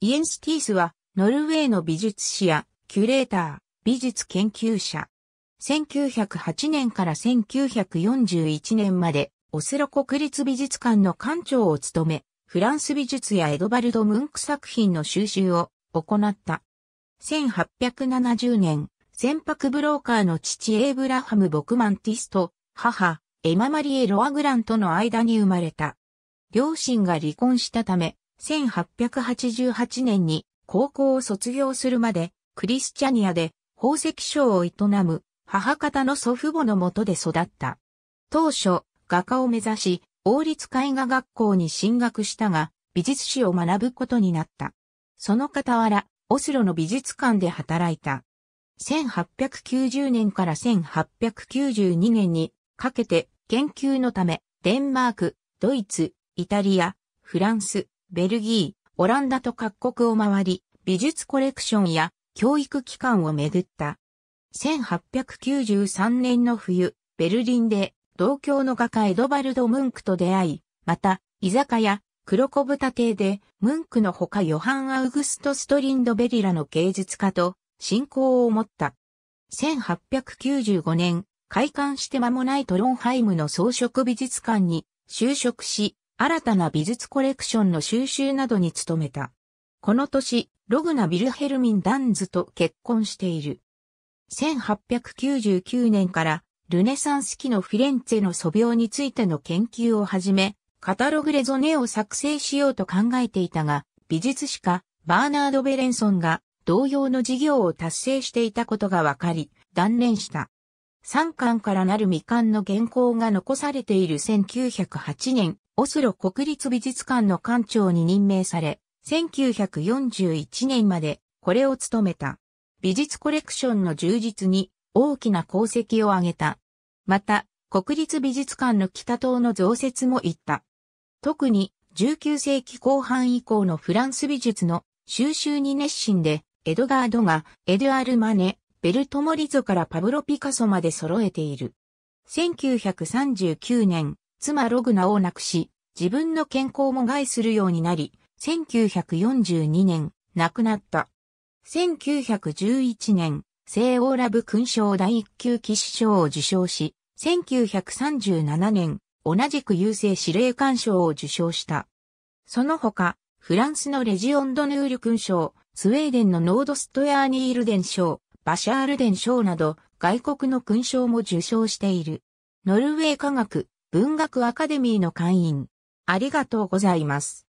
イエンスティースは、ノルウェーの美術史や、キュレーター、美術研究者。1908年から1941年まで、オスロ国立美術館の館長を務め、フランス美術やエドバルド・ムンク作品の収集を行った。1870年、船舶ブローカーの父エイブラハム・ボクマンティスと母エママリエ・ロアグランとの間に生まれた。両親が離婚したため、1888年に高校を卒業するまでクリスチャニアで宝石商を営む母方の祖父母のもとで育った。当初、画家を目指し、王立絵画学校に進学したが、美術史を学ぶことになった。その傍ら、オスロの美術館で働いた。1890年から1892年にかけて研究のため、デンマーク、ドイツ、イタリア、フランス、ベルギー、オランダと各国を回り、美術コレクションや教育機関を巡った。1893年の冬、ベルリンで同郷の画家エドバルド・ムンクと出会い、また、居酒屋、黒子豚亭で、ムンクのほかヨハン・アウグスト・ストリンド・ベリラの芸術家と、信仰を持った。1895年、開館して間もないトロンハイムの装飾美術館に就職し、新たな美術コレクションの収集などに努めた。この年、ログナ・ビルヘルミン・ダンズと結婚している。1899年からルネサンス期のフィレンツェの素描についての研究を始め、カタログレゾネを作成しようと考えていたが、美術史家バーナード・ベレンソンが同様の事業を達成していたことが分かり、断念した。3巻からなる未完の原稿が残されている1908年、オスロ国立美術館の館長に任命され、1941年までこれを務めた。美術コレクションの充実に大きな功績を挙げた。また、国立美術館の北棟の増設も行った。特に19世紀後半以降のフランス美術の収集に熱心で、エドガードがエドアル・マネ、ベルトモリゾからパブロ・ピカソまで揃えている。1939年、妻ログナを亡くし、自分の健康も害するようになり、1942年、亡くなった。1911年、西欧ラブ勲章第一級騎士賞を受賞し、1937年、同じく優勢司令官賞を受賞した。その他、フランスのレジオンドヌール勲章、スウェーデンのノードストヤーニールデン賞、バシャールデン賞など、外国の勲章も受賞している。ノルウェー科学、文学アカデミーの会員。ありがとうございます。